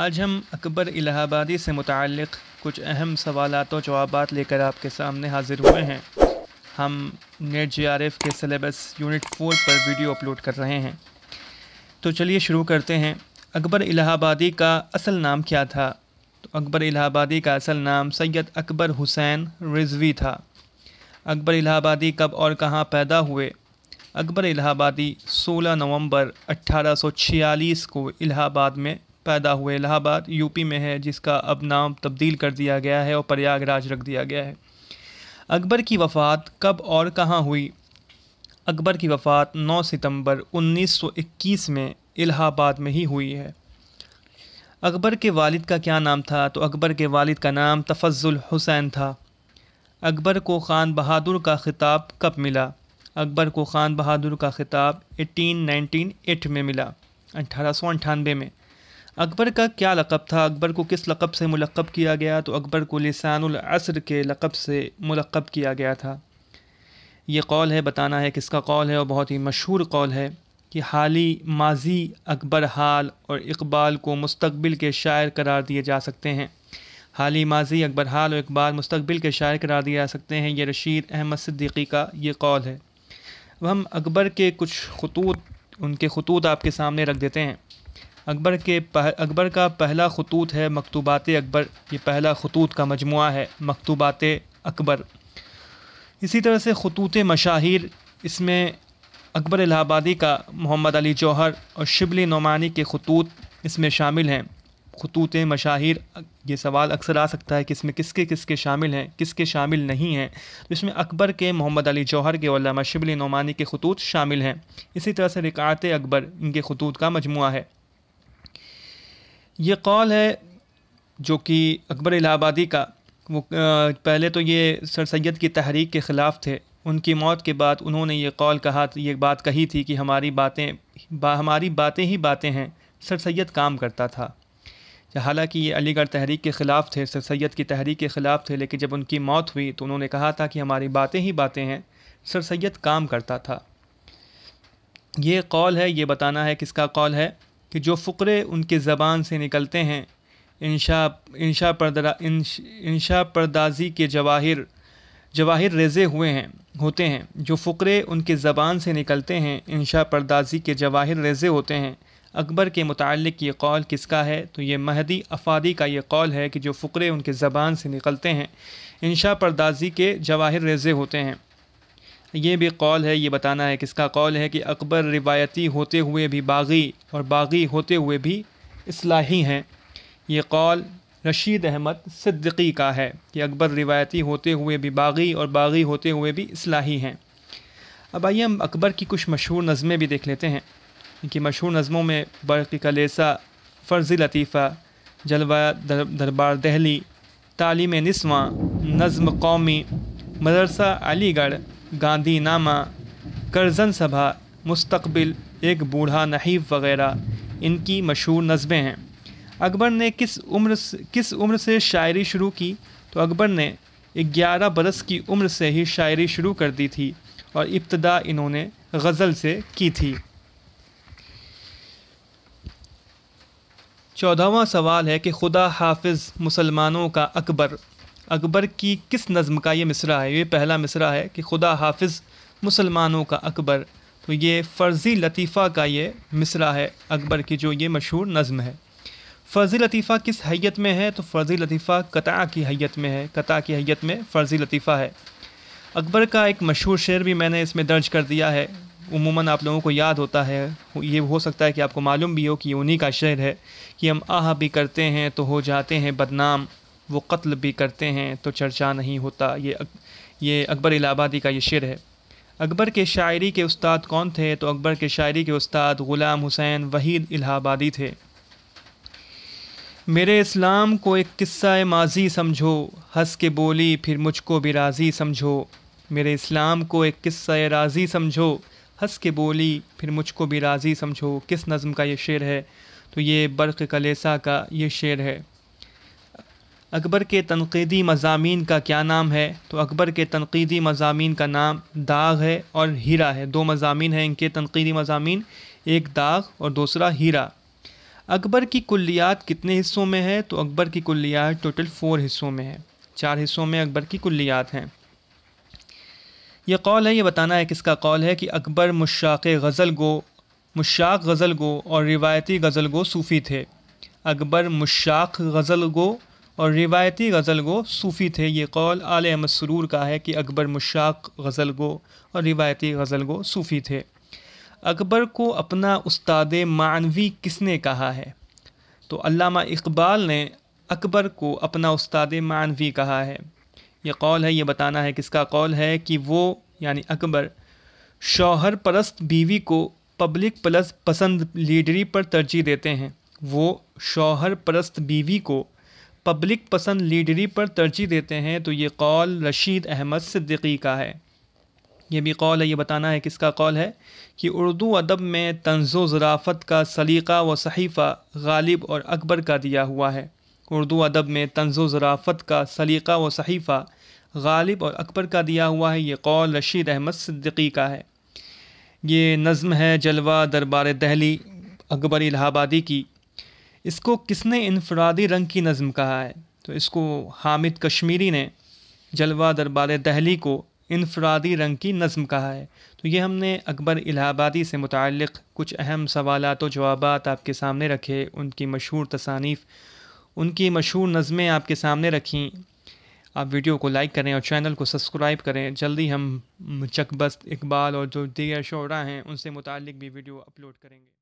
आज हम अकबर इलाहाबादी से मुतल कुछ अहम सवालत व जवाब लेकर आपके सामने हाजिर हुए हैं हम नेट जी आर एफ़ के सिलेबस यूनिट फोर पर वीडियो अपलोड कर रहे हैं तो चलिए शुरू करते हैं अकबर इलाहाबादी का असल नाम क्या था तो अकबर इलाहाबादी का असल नाम सैयद अकबर हुसैन रिजवी था अकबर इलाहाबादी कब और कहाँ पैदा हुए अकबर इलाहाबादी 16 नवंबर 1846 को इलाहाबाद में पैदा हुए इलाहाबाद यूपी में है जिसका अब नाम तब्दील कर दिया गया है और प्रयागराज रख दिया गया है अकबर की वफ़ात कब और कहाँ हुई अकबर की वफ़ात 9 सितंबर 1921 में इलाहाबाद में ही हुई है अकबर के वालिद का क्या नाम था तो अकबर के वालिद का नाम तफजुल हुसैन था अकबर को ख़ान बहादुर का ख़िताब कब मिला अकबर को ख़ान बहादुर का ख़िताब 1898 में मिला अठारह में अकबर का क्या लक़ब था अकबर को किस लक़ब से मुलक़ब किया गया तो अकबर को लिसानुल असर के लक़ब से मुलक़ब किया गया था ये कौल है बताना है किसका कौल है और बहुत ही मशहूर कौल है कि हाली माजी अकबर हाल और इकबाल को मुस्तबिल के शायर करार दिए जा सकते हैं हाली माजी अकबर हाल और इकबाल मुस्तबिल के शायर करार दिए जा सकते हैं ये रशीद अहमद सिद्दीकी का ये कौल है अब हम अकबर के कुछ खतूत उनके खतूत आपके सामने रख देते हैं अकबर के पह, अकबर का पहला खतूत है मकतूबात अकबर ये पहला खतूत का मजमु है मकतूबात अकबर इसी तरह से खतूत मशाहिर इसमें अकबर इलाहाबादी का मोहम्मद अली जौहर और शिबली नुमानी के खतूत इसमें शामिल हैं खतूत मशाहिर ये सवाल अक्सर आ सकता है कि इसमें किसके किसके शामिल हैं किसके शामिल नहीं हैं तो इसमें अकबर के मोहम्मद अली जौहर के वल्लामा शिबली नुमानी के खतूत शामिल हैं इसी तरह से रिकात अकबर इनके खतूत का मजमु है ये कॉल है जो कि अकबर इलाहाबादी का वो पहले तो ये सर सैद की तहरीक के ख़िलाफ़ थे उनकी मौत के बाद उन्होंने ये कॉल कहा तो ये बात कही थी कि हमारी बातें बा, हमारी बातें ही बातें हैं सर सैद काम करता था हालांकि ये अलीगढ़ तहरीक के ख़िलाफ़ थे सर सैद की तहरीक के ख़िलाफ़ थे लेकिन जब उनकी मौत हुई तो उन्होंने कहा था कि हमारी बातें ही बातें हैं सर सैद काम करता था ये कॉल है ये बताना है किसका कॉल है कि जो फ़ुकरे उनके ज़बान से निकलते हैं इंशा इंशा परदा इंश, इंशा परदाजी के जवाहिर जवाहिर रेजे हुए हैं होते हैं जो फ़ुकरे उनके ज़बान से निकलते हैं इंशा परदाजी के जवाहिर रेजे होते हैं अकबर के मतलब ये कौल किसका है तो ये महदी अफादी का ये कौल है कि जो फ़ुकरे उनके ज़बान से निकलते हैं इंशा परदाजी के जवाहिर रेजे होते हैं ये भी कौल है ये बताना है किसका कौल है कि अकबर रिवायती होते हुए भी बागी और बागी होते हुए भी इसलाही हैं ये कौल रशीद अहमद सिद्दीकी का है कि अकबर रिवायती होते हुए भी बागी और बागी होते हुए भी इसलाही हैं अब आइए हम अकबर की कुछ मशहूर नज़में भी देख लेते हैं इनकी मशहूर नज़मों में बर्क़ कलेसा फ़र्ज़ लतीफ़ा जलवा दरबार दहली तालीम नस्वा नज़म कौमी मदरसा अलीगढ़ गांधी नामा करजन सभा मुस्तकबिल एक बूढ़ा नहीफ वगैरह इनकी मशहूर नज़में हैं अकबर ने किस उम्र किस उम्र से शायरी शुरू की तो अकबर ने 11 बरस की उम्र से ही शायरी शुरू कर दी थी और इब्तदा इन्होंने गज़ल से की थी चौदहवा सवाल है कि खुदा हाफिज़ मुसलमानों का अकबर अकबर की किस नज़म का ये मिसरा है ये पहला मिसरा है कि खुदा हाफिज मुसलमानों का अकबर तो ये फ़र्ज़ी लतीफ़ा का ये मिसरा है अकबर की जो ये मशहूर नज़म है फ़र्ज़ी लतीफ़ा किस हैत में है तो फ़र्ज़ी लतीफ़ा कता की हैत में है कता की हैत में फ़र्ज़ी लतीफ़ा है अकबर का एक मशहूर शेर भी मैंने इसमें दर्ज कर दिया है उमूमन आप लोगों को याद होता है ये हो सकता है कि आपको मालूम भी हो कि उन्हीं का शेर है कि हम आह भी करते हैं तो हो जाते हैं बदनाम वो कत्ल भी करते हैं तो चर्चा नहीं होता ये अक, ये अकबर इलाहाबादी का ये शेर है अकबर के शायरी के उस्ताद कौन थे तो अकबर के शायरी के उस्ताद ग़ुलाम हुसैन वहीद इलाहाबादी थे मेरे इस्लाम को एक किस्सा माजी समझो हंस के बोली फिर मुझको भी राज़ी समझो मेरे इस्लाम को एक किस्सा राज़ी समझो हंस के बोली फिर मुझको भी राज़ी समझो किस नज़म का ये शेर है तो ये बर्क़ कलेसा का ये शेर है अकबर के तनकीदी मजामी का क्या नाम है तो अकबर के तनकीदी मजामी का नाम दाग है और हीरा है दो मजामी हैं इनके तनकीदी मजामी एक दाग और दूसरा हीरा अकबर की कुल्लियात कितने हिस्सों में है तो अकबर की कुल्लियात टोटल फ़ोर हिस्सों में है चार हिस्सों में अकबर की कुल्लियात हैं यह कौल है ये बताना है किसका कौल है कि अकबर मुशाक गज़ल गो मुशाक गज़ल गो और रिवायती गज़ल गो सूफ़ी थे अकबर मुशाक गज़ल गो और रिवायती गज़ल गो सूफ़ी थे ये कौल आल अहमद सरूर का है कि अकबर मुशाक गज़ल गो और रिवायती गज़ल गो सूफ़ी थे अकबर को अपना उस्ताद मानवी किसने कहा है तो अल्लामा इकबाल ने अकबर को अपना उस्ताद मानवी कहा है ये कौल है ये बताना है किसका कौल है कि वो यानी अकबर शौहर परस्त बीवी को पब्लिक प्लस पसंद लीडरी पर तरजीह देते हैं वो शौहर परस्त बीवी को पब्लिक पसंद लीडरी पर तरजीह देते हैं तो ये कौल रशीद अहमद सिद्दीकी का है यह भी कौल है ये बताना है किसका कौल है कि उर्दू अदब में तंज़ो ज़राफ़त का सलीक़ा व सहीफ़ा गालिब और अकबर का दिया हुआ है उर्दू अदब में तंज़ो ज़राफ़त का सलीक़ा व सहीफ़ा गालिब और अकबर का दिया हुआ है ये कौल रशीद अहमद सिद्दीकी का है ये नज़म है जलवा दरबार दहली अकबर इलाहाबादी की इसको किसने इनफरादी रंग की नज़म कहा है तो इसको हामिद कश्मीरी ने जलवा दरबार दहली को इनफरादी रंग की नज़म कहा है तो ये हमने अकबर इलाहाबादी से मुतल कुछ अहम सवाल व जवाब आपके सामने रखे उनकी मशहूर तसानीफ़ उनकी मशहूर नज़में आपके सामने रखीं आप वीडियो को लाइक करें और चैनल को सब्सक्राइब करें जल्दी हम चकबस्त इकबाल और जो दिगर शोरा हैं उनसे मुतल भी वीडियो अपलोड करेंगे